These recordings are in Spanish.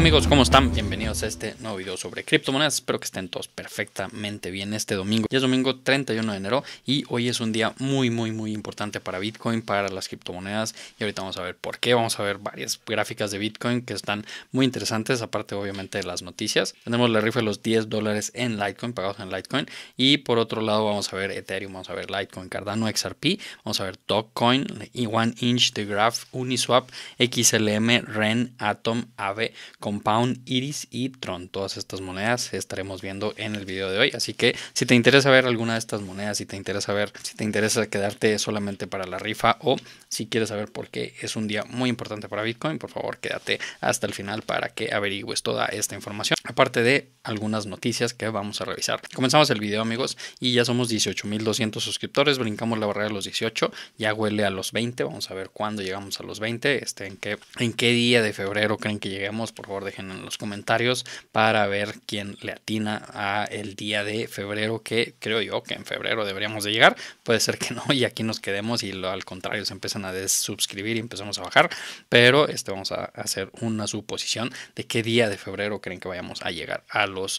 amigos? ¿Cómo están? Bienvenidos a este nuevo video sobre criptomonedas. Espero que estén todos perfectamente bien este domingo. Ya es domingo 31 de enero y hoy es un día muy, muy, muy importante para Bitcoin, para las criptomonedas. Y ahorita vamos a ver por qué. Vamos a ver varias gráficas de Bitcoin que están muy interesantes, aparte obviamente de las noticias. Tenemos la rifa de los 10 dólares en Litecoin, pagados en Litecoin. Y por otro lado vamos a ver Ethereum, vamos a ver Litecoin, Cardano, XRP, vamos a ver Dogecoin, One Inch, The Graph, Uniswap, XLM, REN, Atom, AVE, Compound, Iris y Tron. Todas estas monedas estaremos viendo en el video de hoy. Así que si te interesa ver alguna de estas monedas, si te interesa ver, si te interesa quedarte solamente para la rifa o si quieres saber por qué es un día muy importante para Bitcoin, por favor quédate hasta el final para que averigües toda esta información. Aparte de algunas noticias que vamos a revisar. Comenzamos el video amigos y ya somos 18.200 suscriptores, brincamos la barrera de los 18, ya huele a los 20, vamos a ver cuándo llegamos a los 20, este, en, qué, en qué día de febrero creen que lleguemos, por favor dejen en los comentarios para ver quién le atina a el día de febrero que creo yo que en febrero deberíamos de llegar, puede ser que no y aquí nos quedemos y al contrario se empiezan a desuscribir y empezamos a bajar, pero este, vamos a hacer una suposición de qué día de febrero creen que vayamos a llegar a los,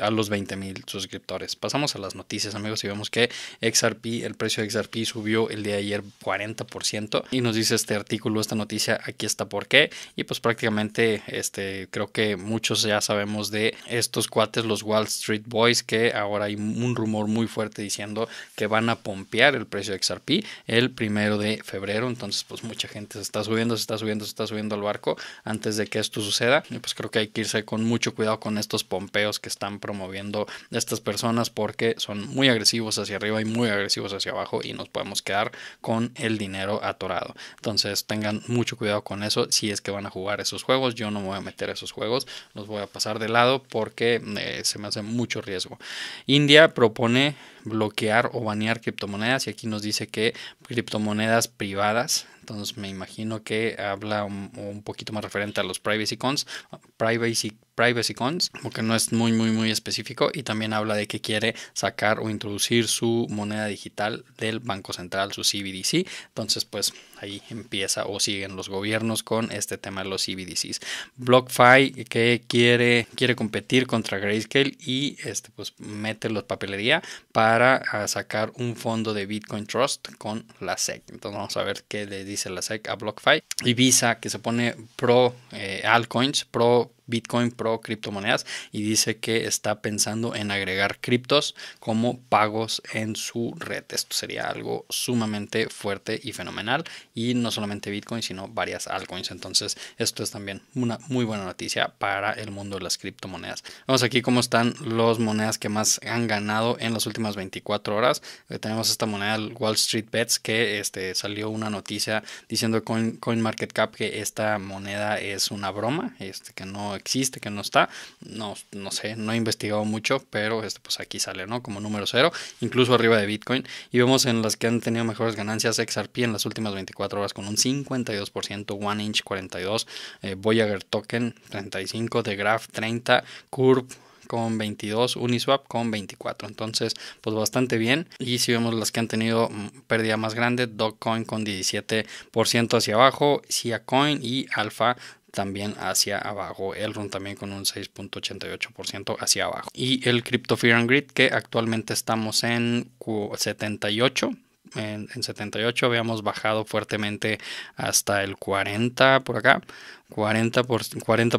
a los 20 mil suscriptores. Pasamos a las noticias, amigos, y vemos que XRP, el precio de XRP subió el día de ayer 40%. Y nos dice este artículo, esta noticia, aquí está por qué. Y pues prácticamente, este, creo que muchos ya sabemos de estos cuates, los Wall Street Boys, que ahora hay un rumor muy fuerte diciendo que van a pompear el precio de XRP el primero de febrero. Entonces, pues mucha gente se está subiendo, se está subiendo, se está subiendo al barco antes de que esto suceda. Y pues creo que hay que irse con mucho cuidado con estos pompeos que están promoviendo estas personas porque son muy agresivos hacia arriba y muy agresivos hacia abajo y nos podemos quedar con el dinero atorado. Entonces tengan mucho cuidado con eso si es que van a jugar esos juegos. Yo no me voy a meter esos juegos, los voy a pasar de lado porque eh, se me hace mucho riesgo. India propone bloquear o banear criptomonedas y aquí nos dice que criptomonedas privadas. Entonces me imagino que habla un, poquito más referente a los privacy cons, privacy, privacy cons, aunque no es muy, muy, muy específico y también habla de que quiere sacar o introducir su moneda digital del Banco Central, su CBDC. Entonces pues ahí empieza o siguen los gobiernos con este tema de los CBDCs. BlockFi que quiere, quiere competir contra Grayscale y este pues mete los papelería para a sacar un fondo de Bitcoin Trust con la SEC. Entonces vamos a ver qué le dice la SEC a BlockFi. Y Visa que se pone pro eh, altcoins, pro Bitcoin Pro criptomonedas y dice que está pensando en agregar criptos como pagos en su red. Esto sería algo sumamente fuerte y fenomenal y no solamente Bitcoin sino varias altcoins. Entonces esto es también una muy buena noticia para el mundo de las criptomonedas. Vamos aquí cómo están las monedas que más han ganado en las últimas 24 horas. Eh, tenemos esta moneda Wall Street Bets que este, salió una noticia diciendo Coin, Coin Market Cap que esta moneda es una broma, este, que no existe, que no está. No, no sé, no he investigado mucho, pero este, pues aquí sale, ¿no? Como número cero, incluso arriba de Bitcoin. Y vemos en las que han tenido mejores ganancias XRP en las últimas 24 horas con un 52%, One Inch 42, Voyager Token 35, The Graph 30, Curve con 22, Uniswap con 24. Entonces, pues bastante bien. Y si vemos las que han tenido mm, pérdida más grande, Dogecoin con 17% hacia abajo, Siacoin Coin y Alpha también hacia abajo. El run también con un 6.88% hacia abajo. Y el Crypto Fear and Grid, que actualmente estamos en 78 en, 78 habíamos bajado fuertemente hasta el 40 por acá, 40%, por, 40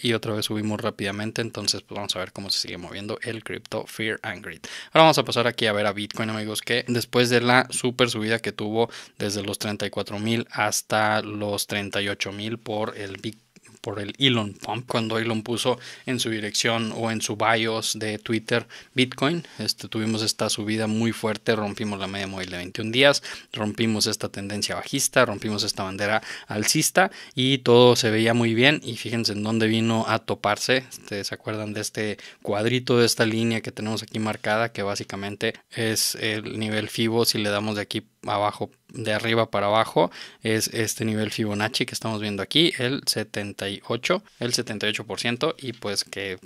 y otra vez subimos rápidamente. Entonces, pues, vamos a ver cómo se sigue moviendo el crypto Fear and Greed. Ahora vamos a pasar aquí a ver a Bitcoin, amigos, que después de la super subida que tuvo desde los 34 mil hasta los 38.000 mil por el Bitcoin por el Elon Pump, cuando Elon puso en su dirección o en su BIOS de Twitter Bitcoin. Este, tuvimos esta subida muy fuerte, rompimos la media móvil de 21 días, rompimos esta tendencia bajista, rompimos esta bandera alcista y todo se veía muy bien. Y fíjense en dónde vino a toparse. Este, ¿Se acuerdan de este cuadrito, de esta línea que tenemos aquí marcada, que básicamente es el nivel FIBO si le damos de aquí abajo de arriba para abajo es este nivel Fibonacci que estamos viendo aquí, el 78, el 78% y pues que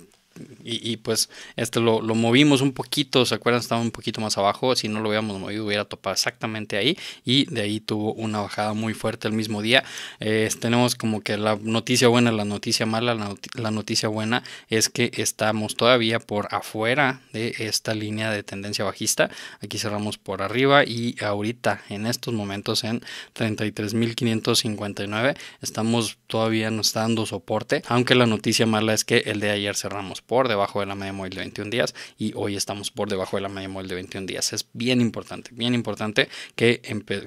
y, pues este lo, movimos un poquito, ¿se acuerdan? Estaba un poquito más abajo, si no lo hubiéramos movido hubiera topado exactamente ahí y de ahí tuvo una bajada muy fuerte el mismo día. tenemos como que la noticia buena, la noticia mala, la, noticia buena es que estamos todavía por afuera de esta línea de tendencia bajista. Aquí cerramos por arriba y ahorita en estos momentos en 33.559 estamos todavía no está dando soporte, aunque la noticia mala es que el de ayer cerramos por debajo de la media móvil de 21 días y hoy estamos por debajo de la media móvil de 21 días. Es bien importante, bien importante que,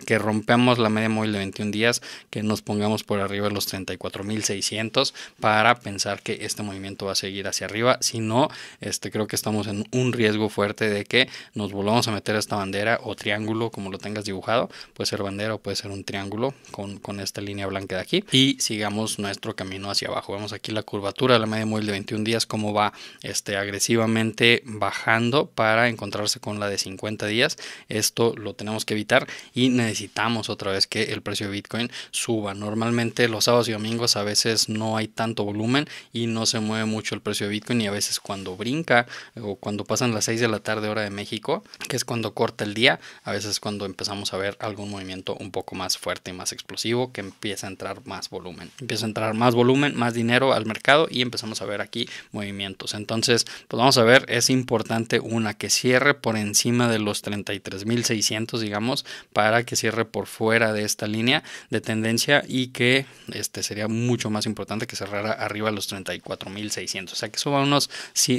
que rompamos la media móvil de 21 días, que nos pongamos por arriba de los 34.600 para pensar que este movimiento va a seguir hacia arriba. Si no, este, creo que estamos en un riesgo fuerte de que nos volvamos a meter esta bandera o triángulo, como lo tengas dibujado. Puede ser bandera o puede ser un triángulo con, con esta línea blanca de aquí. Y sigamos nuestro camino hacia abajo. Vemos aquí la curvatura de la media móvil de 21 días, cómo va este, agresivamente bajando para encontrarse con la de 50 días. Esto lo tenemos que evitar y necesitamos otra vez que el precio de Bitcoin suba. Normalmente los sábados y domingos a veces no hay tanto volumen y no se mueve mucho el precio de Bitcoin y a veces cuando brinca o cuando pasan las 6 de la tarde hora de México, que es cuando corta el día, a veces cuando empezamos a ver algún movimiento un poco más fuerte y más explosivo que empieza a entrar más volumen. Empieza a entrar más volumen, más dinero al mercado y empezamos a ver aquí movimiento entonces, pues vamos a ver, es importante una que cierre por encima de los 33.600, digamos, para que cierre por fuera de esta línea de tendencia y que este sería mucho más importante que cerrara arriba de los 34.600. O sea, que suba unos,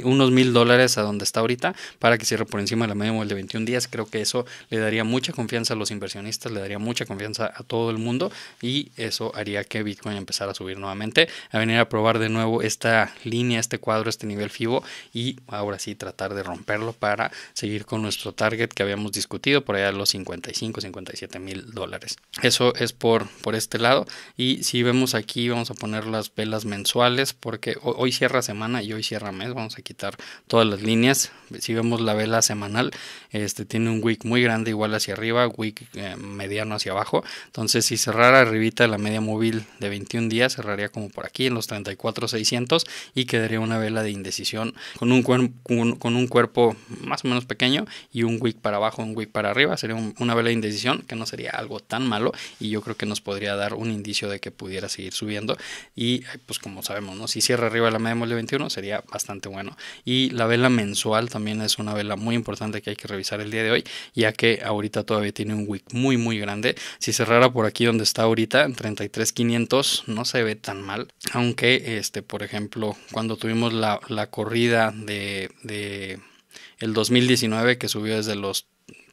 unos mil dólares a donde está ahorita para que cierre por encima de la media móvil de 21 días. Creo que eso le daría mucha confianza a los inversionistas, le daría mucha confianza a todo el mundo y eso haría que Bitcoin empezara a subir nuevamente, a venir a probar de nuevo esta línea, este cuadro, este nivel FIBO y ahora sí tratar de romperlo para seguir con nuestro target que habíamos discutido por allá de los 55, 57 mil dólares. Eso es por, por este lado. Y si vemos aquí, vamos a poner las velas mensuales porque hoy cierra semana y hoy cierra mes. Vamos a quitar todas las líneas. Si vemos la vela semanal, este tiene un wick muy grande igual hacia arriba, wick eh, mediano hacia abajo. Entonces, si cerrara arribita la media móvil de 21 días, cerraría como por aquí en los 34 600 y quedaría una vela de indecisión con un, con un cuerpo más o menos pequeño y un wick para abajo, un wick para arriba. Sería una vela de indecisión que no sería algo tan malo y yo creo que nos podría dar un indicio de que pudiera seguir subiendo. Y pues como sabemos, ¿no? si cierra arriba la media mole 21 sería bastante bueno. Y la vela mensual también es una vela muy importante que hay que revisar el día de hoy, ya que ahorita todavía tiene un wick muy, muy grande. Si cerrara por aquí donde está ahorita, en 33,500, no se ve tan mal. Aunque, este, por ejemplo, cuando tuvimos la, la corrida de, de el 2019 que subió desde los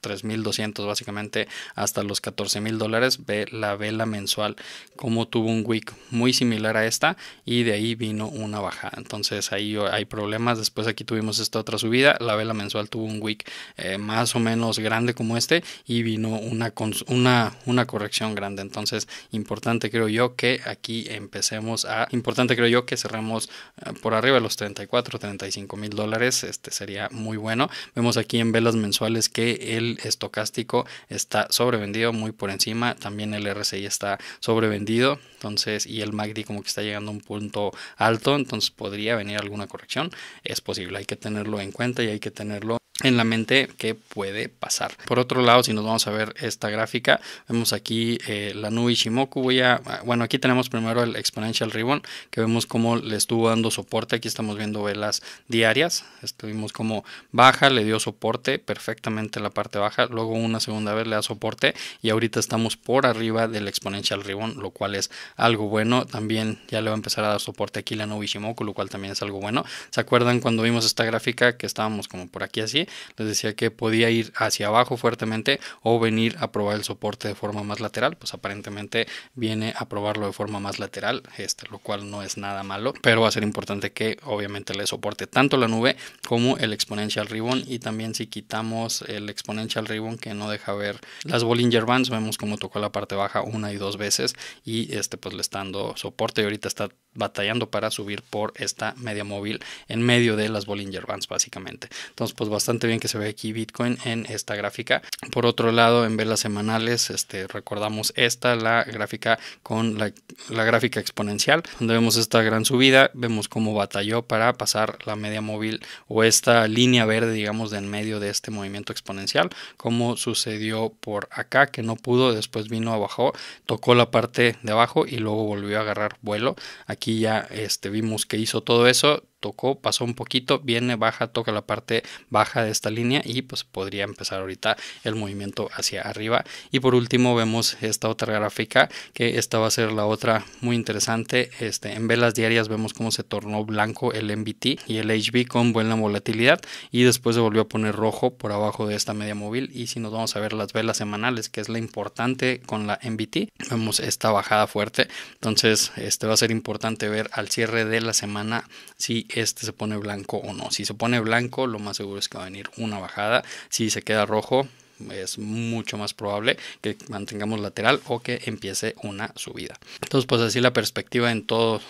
3.200 básicamente hasta los mil dólares, ve la vela mensual como tuvo un wick muy similar a esta y de ahí vino una bajada. Entonces ahí hay problemas, después aquí tuvimos esta otra subida, la vela mensual tuvo un wick eh, más o menos grande como este y vino una, una, una corrección grande. Entonces importante creo yo que aquí empecemos a, importante creo yo que cerremos eh, por arriba de los 34, 35 mil dólares, este sería muy bueno. Vemos aquí en velas mensuales que el estocástico está sobrevendido, muy por encima. También el RSI está sobrevendido. Entonces, y el MACD como que está llegando a un punto alto. Entonces podría venir alguna corrección. Es posible, hay que tenerlo en cuenta y hay que tenerlo en la mente que puede pasar. Por otro lado, si nos vamos a ver esta gráfica, vemos aquí eh, la nube Shimoku. Voy a, ah, bueno, aquí tenemos primero el Exponential Ribbon, que vemos cómo le estuvo dando soporte. Aquí estamos viendo velas diarias. Estuvimos como baja, le dio soporte perfectamente la parte de baja, luego una segunda vez le da soporte y ahorita estamos por arriba del exponential ribbon, lo cual es algo bueno. También ya le va a empezar a dar soporte aquí la Novishimoku, lo cual también es algo bueno. ¿Se acuerdan cuando vimos esta gráfica que estábamos como por aquí así? Les decía que podía ir hacia abajo fuertemente o venir a probar el soporte de forma más lateral. Pues aparentemente viene a probarlo de forma más lateral, este, lo cual no es nada malo, pero va a ser importante que obviamente le soporte tanto la nube como el exponential ribbon y también si quitamos el exponential al Ribbon que no deja ver las Bollinger Bands. Vemos cómo tocó la parte baja una y dos veces y este pues le está dando soporte y ahorita está batallando para subir por esta media móvil en medio de las Bollinger Bands básicamente. Entonces pues bastante bien que se ve aquí Bitcoin en esta gráfica. Por otro lado en velas semanales este, recordamos esta la gráfica con la, la gráfica exponencial donde vemos esta gran subida vemos cómo batalló para pasar la media móvil o esta línea verde digamos de en medio de este movimiento exponencial como sucedió por acá que no pudo después vino abajo tocó la parte de abajo y luego volvió a agarrar vuelo aquí aquí ya este, vimos que hizo todo eso tocó, pasó un poquito, viene, baja, toca la parte baja de esta línea y pues podría empezar ahorita el movimiento hacia arriba. Y por último vemos esta otra gráfica que esta va a ser la otra muy interesante. Este, en velas diarias vemos cómo se tornó blanco el MBT y el HB con buena volatilidad y después se volvió a poner rojo por abajo de esta media móvil. Y si nos vamos a ver las velas semanales, que es la importante con la MBT, vemos esta bajada fuerte. Entonces este va a ser importante ver al cierre de la semana si este se pone blanco o no. Si se pone blanco, lo más seguro es que va a venir una bajada. Si se queda rojo, es mucho más probable que mantengamos lateral o que empiece una subida. Entonces, pues así la perspectiva en todos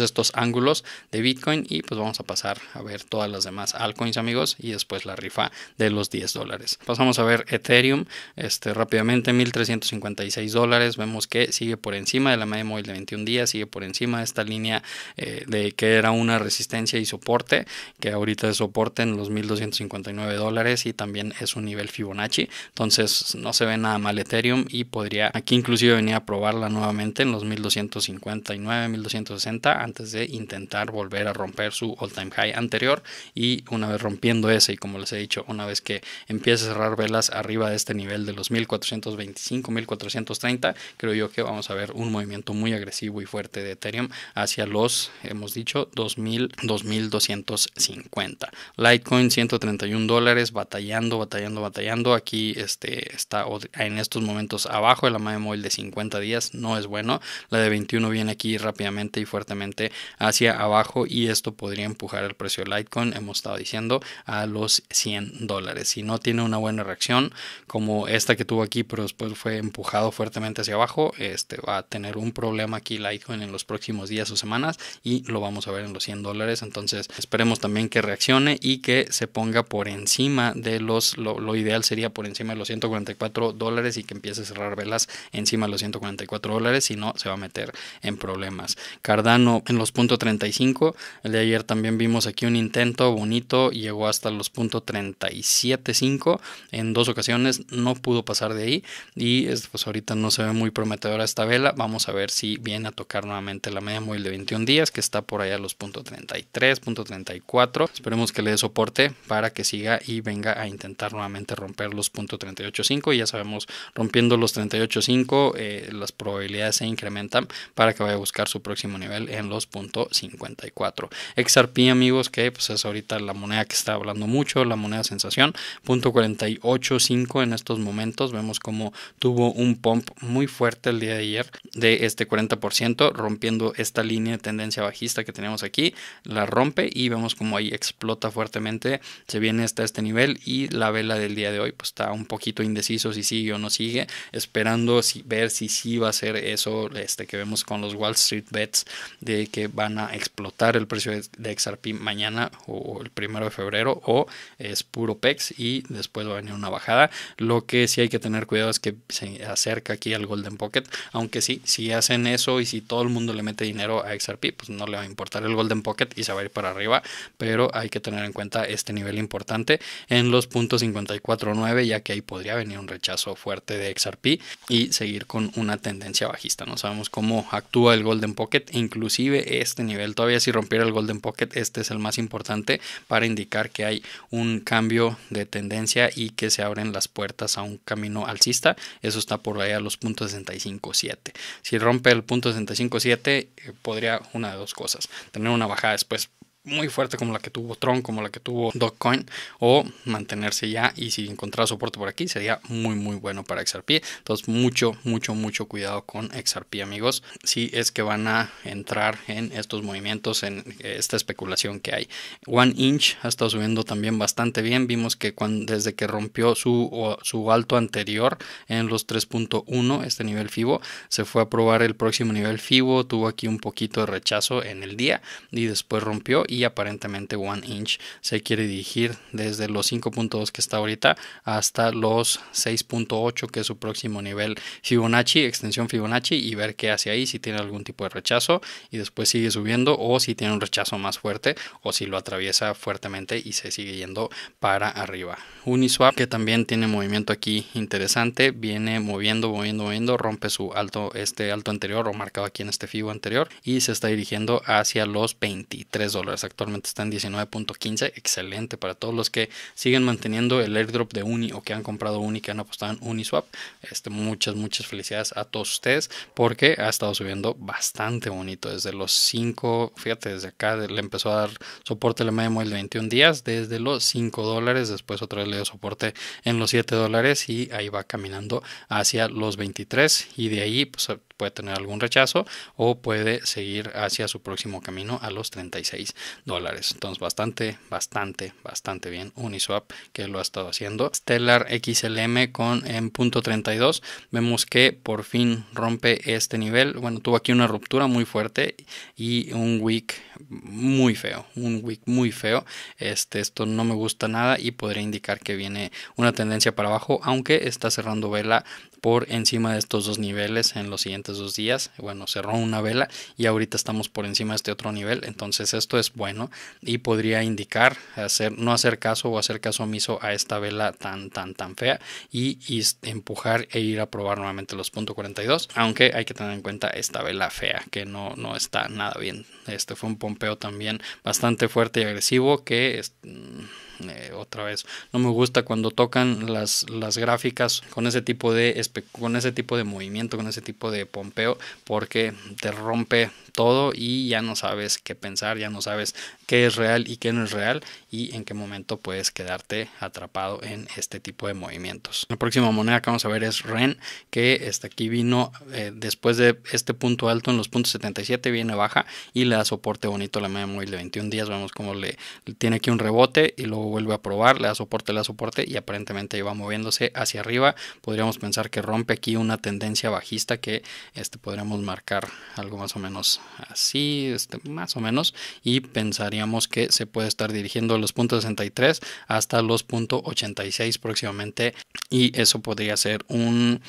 estos ángulos de Bitcoin y pues vamos a pasar a ver todas las demás altcoins amigos y después la rifa de los 10 dólares. Pasamos a ver Ethereum, este rápidamente 1356 dólares, vemos que sigue por encima de la media móvil de 21 días, sigue por encima de esta línea eh, de que era una resistencia y soporte, que ahorita es soporte en los 1259 dólares y también es un nivel Fibonacci entonces no se ve nada mal Ethereum y podría aquí inclusive venir a probarla nuevamente en los 1259, 1260 antes de intentar volver a romper su all time high anterior y una vez rompiendo ese y como les he dicho, una vez que empiece a cerrar velas arriba de este nivel de los 1425, 1430, creo yo que vamos a ver un movimiento muy agresivo y fuerte de Ethereum hacia los, hemos dicho, 2000, 2250. Litecoin 131 dólares, batallando, batallando, batallando aquí este, está en estos momentos abajo de la media móvil de 50 días, no es bueno. La de 21 viene aquí rápidamente y fuertemente hacia abajo y esto podría empujar el precio de Litecoin, hemos estado diciendo, a los 100 dólares. Si no tiene una buena reacción como esta que tuvo aquí, pero después fue empujado fuertemente hacia abajo, este va a tener un problema aquí Litecoin en los próximos días o semanas y lo vamos a ver en los 100 dólares. Entonces esperemos también que reaccione y que se ponga por encima de los, lo ideal sería por encima de los 144 dólares y que empiece a cerrar velas encima de los 144 dólares, si no se va a meter en problemas. Cardano en los .35, el de ayer también vimos aquí un intento bonito, llegó hasta los .375 en dos ocasiones, no pudo pasar de ahí y pues ahorita no se ve muy prometedora esta vela, vamos a ver si viene a tocar nuevamente la media móvil de 21 días que está por allá a los .33, .34, esperemos que le dé soporte para que siga y venga a intentar nuevamente romperlo .385 y ya sabemos, rompiendo los 38.5 eh, las probabilidades se incrementan para que vaya a buscar su próximo nivel en los .54. XRP amigos que pues es ahorita la moneda que está hablando mucho, la moneda sensación, .485 en estos momentos, vemos como tuvo un pump muy fuerte el día de ayer de este 40%, rompiendo esta línea de tendencia bajista que tenemos aquí, la rompe y vemos como ahí explota fuertemente, se viene hasta este nivel y la vela del día de hoy pues está un poquito indeciso si sigue o no sigue, esperando ver si sí va a ser eso este, que vemos con los Wall Street Bets de que van a explotar el precio de XRP mañana o el primero de febrero o es puro PEX y después va a venir una bajada. Lo que sí hay que tener cuidado es que se acerca aquí al Golden Pocket, aunque sí, si hacen eso y si todo el mundo le mete dinero a XRP, pues no le va a importar el Golden Pocket y se va a ir para arriba, pero hay que tener en cuenta este nivel importante en los puntos 54.9 ya que ahí podría venir un rechazo fuerte de XRP y seguir con una tendencia bajista. No sabemos cómo actúa el Golden Pocket, inclusive este nivel, todavía si rompiera el Golden Pocket, este es el más importante para indicar que hay un cambio de tendencia y que se abren las puertas a un camino alcista. Eso está por ahí a los puntos 65.7. Si rompe el punto 65.7, eh, podría una de dos cosas, tener una bajada después muy fuerte como la que tuvo Tron, como la que tuvo Dogecoin, o mantenerse ya y si encontrar soporte por aquí sería muy muy bueno para XRP. Entonces mucho, mucho, mucho cuidado con XRP amigos, si es que van a entrar en estos movimientos, en eh, esta especulación que hay. One Inch ha estado subiendo también bastante bien, vimos que cuando, desde que rompió su, su alto anterior en los 3.1, este nivel FIBO, se fue a probar el próximo nivel FIBO, tuvo aquí un poquito de rechazo en el día y después rompió y aparentemente One Inch se quiere dirigir desde los 5.2 que está ahorita hasta los 6.8 que es su próximo nivel Fibonacci, extensión Fibonacci y ver qué hace ahí, si tiene algún tipo de rechazo y después sigue subiendo o si tiene un rechazo más fuerte o si lo atraviesa fuertemente y se sigue yendo para arriba. Uniswap que también tiene movimiento aquí interesante, viene moviendo, moviendo, moviendo, rompe su alto este alto anterior o marcado aquí en este fibo anterior y se está dirigiendo hacia los 23 dólares actualmente está en 19.15, excelente para todos los que siguen manteniendo el airdrop de Uni o que han comprado Uni, que han apostado en Uniswap. Este, muchas, muchas felicidades a todos ustedes porque ha estado subiendo bastante bonito desde los 5, fíjate, desde acá le empezó a dar soporte la memo el 21 días, desde los 5 dólares, después otra vez le dio soporte en los 7 dólares y ahí va caminando hacia los 23 y de ahí pues, puede tener algún rechazo o puede seguir hacia su próximo camino a los 36 dólares. Entonces bastante, bastante, bastante bien. Uniswap que lo ha estado haciendo. Stellar XLM con en 32. Vemos que por fin rompe este nivel. Bueno, tuvo aquí una ruptura muy fuerte y un wick muy feo. Un wick muy feo. Este, esto no me gusta nada y podría indicar que viene una tendencia para abajo, aunque está cerrando vela por encima de estos dos niveles en los siguientes dos días. Bueno, cerró una vela y ahorita estamos por encima de este otro nivel. Entonces esto es bueno y podría indicar hacer, no hacer caso o hacer caso omiso a esta vela tan, tan, tan fea y, empujar e ir a probar nuevamente los puntos 42. Aunque hay que tener en cuenta esta vela fea que no, no está nada bien. Este fue un pompeo también bastante fuerte y agresivo que... Mm, eh, otra vez, no me gusta cuando tocan las, las gráficas con ese, tipo de con ese tipo de movimiento, con ese tipo de pompeo, porque te rompe todo y ya no sabes qué pensar, ya no sabes qué es real y qué no es real y en qué momento puedes quedarte atrapado en este tipo de movimientos. La próxima moneda que vamos a ver es REN, que está aquí vino eh, después de este punto alto en los puntos 77, viene baja y le da soporte bonito a la media móvil de 21 días. Vemos cómo le, tiene aquí un rebote y luego vuelve a probar, le da soporte, le da soporte y aparentemente va moviéndose hacia arriba. Podríamos pensar que rompe aquí una tendencia bajista que este, podríamos marcar algo más o menos así, este, más o menos, y pensaríamos que se puede estar dirigiendo los puntos 63 hasta los puntos 86 próximamente, y eso podría ser un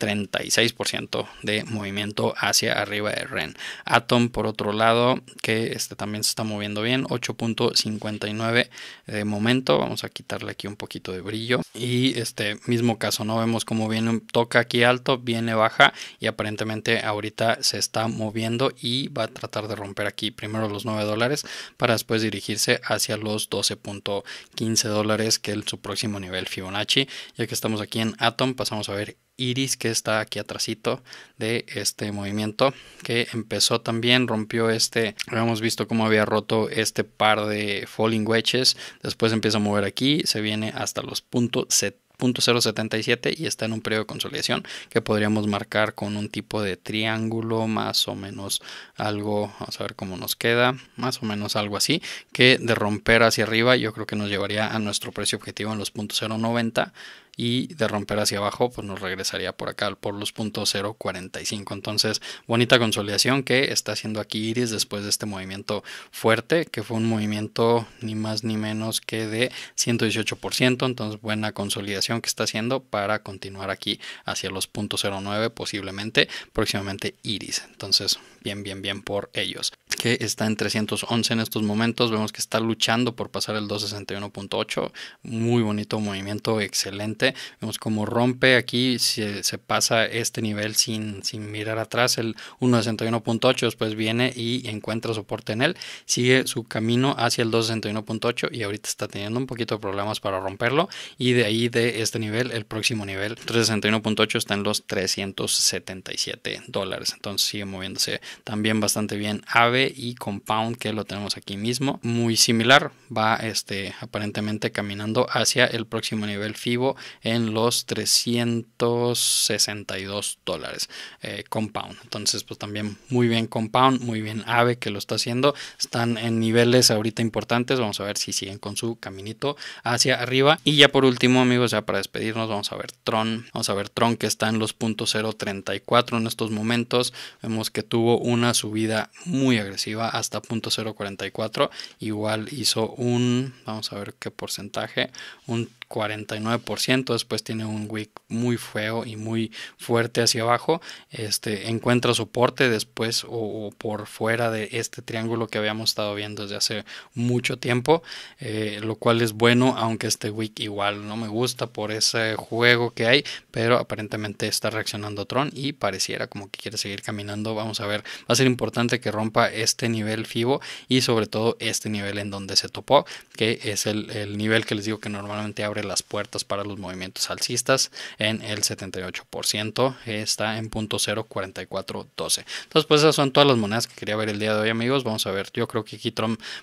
36% de movimiento hacia arriba de REN. Atom, por otro lado, que este también se está moviendo bien, 8.59 de momento. Vamos a quitarle aquí un poquito de brillo. Y este mismo caso, ¿no? Vemos cómo viene, toca aquí alto, viene baja y aparentemente ahorita se está moviendo y va a tratar de romper aquí primero los 9 dólares para después dirigirse hacia los 12.15 dólares que es su próximo nivel Fibonacci. Ya que estamos aquí en Atom, pasamos a ver Iris que está aquí atrásito de este movimiento que empezó también, rompió este, habíamos visto cómo había roto este par de falling wedges, después empieza a mover aquí, se viene hasta los puntos 70 0.077 y está en un periodo de consolidación que podríamos marcar con un tipo de triángulo más o menos algo, vamos a ver cómo nos queda, más o menos algo así, que de romper hacia arriba yo creo que nos llevaría a nuestro precio objetivo en los puntos 0.90 y de romper hacia abajo pues nos regresaría por acá por los puntos 0.45 entonces bonita consolidación que está haciendo aquí Iris después de este movimiento fuerte que fue un movimiento ni más ni menos que de 118% entonces buena consolidación que está haciendo para continuar aquí hacia los puntos 09 posiblemente próximamente Iris entonces bien, bien, bien por ellos. Que está en 311 en estos momentos. Vemos que está luchando por pasar el 261.8. Muy bonito movimiento, excelente. Vemos como rompe aquí, se, pasa este nivel sin, sin mirar atrás, el 161.8. Después viene y encuentra soporte en él. Sigue su camino hacia el 261.8 y ahorita está teniendo un poquito de problemas para romperlo. Y de ahí, de este nivel, el próximo nivel, 361.8, está en los 377 dólares. Entonces sigue moviéndose también bastante bien Ave y Compound que lo tenemos aquí mismo. Muy similar, va este, aparentemente caminando hacia el próximo nivel FIBO en los 362 dólares eh, Compound. Entonces pues también muy bien Compound, muy bien Ave que lo está haciendo. Están en niveles ahorita importantes, vamos a ver si siguen con su caminito hacia arriba. Y ya por último amigos, ya para despedirnos vamos a ver Tron, vamos a ver Tron que está en los .034 en estos momentos. Vemos que tuvo una subida muy agresiva hasta 0.044. Igual hizo un, vamos a ver qué porcentaje, un 49%. Después tiene un wick muy feo y muy fuerte hacia abajo. Este encuentra soporte después o, por fuera de este triángulo que habíamos estado viendo desde hace mucho tiempo, eh, lo cual es bueno, aunque este wick igual no me gusta por ese juego que hay, pero aparentemente está reaccionando Tron y pareciera como que quiere seguir caminando. Vamos a ver va a ser importante que rompa este nivel FIBO y sobre todo este nivel en donde se topó, que es el, nivel que les digo que normalmente abre las puertas para los movimientos alcistas en el 78%, está en punto 04412. Entonces, pues esas son todas las monedas que quería ver el día de hoy, amigos. Vamos a ver, yo creo que aquí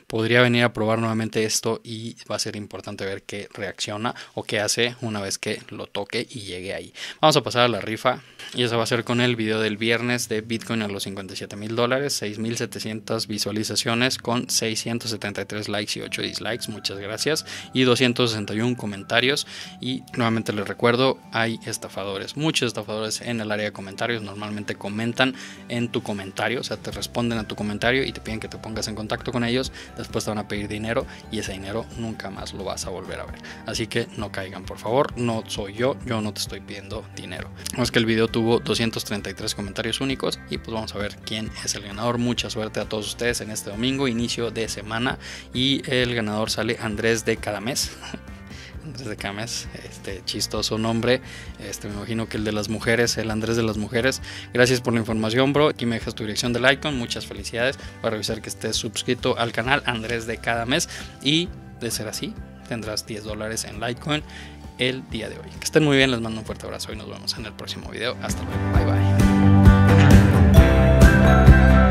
podría venir a probar nuevamente esto y va a ser importante ver qué reacciona o qué hace una vez que lo toque y llegue ahí. Vamos a pasar a la rifa y eso va a ser con el video del viernes de Bitcoin a los 55 $7000, mil dólares, 6.700 visualizaciones con 673 likes y 8 dislikes, muchas gracias, y 261 comentarios. Y nuevamente les recuerdo, hay estafadores, muchos estafadores en el área de comentarios, normalmente comentan en tu comentario, o sea, te responden a tu comentario y te piden que te pongas en contacto con ellos, después te van a pedir dinero y ese dinero nunca más lo vas a volver a ver. Así que no caigan, por favor, no soy yo, yo no te estoy pidiendo dinero. Es que el video tuvo 233 comentarios únicos y pues vamos a ver quién es el ganador. Mucha suerte a todos ustedes en este domingo, inicio de semana. Y el ganador sale Andrés de cada mes. Andrés de mes, este chistoso nombre, este me imagino que el de las mujeres, el Andrés de las mujeres. Gracias por la información, bro. Aquí me dejas tu dirección del icon. Muchas felicidades. Para revisar que estés suscrito al canal Andrés de cada mes y de ser así, tendrás 10 dólares en Litecoin el día de hoy. Que estén muy bien, les mando un fuerte abrazo y nos vemos en el próximo video. Hasta luego. Bye bye. you.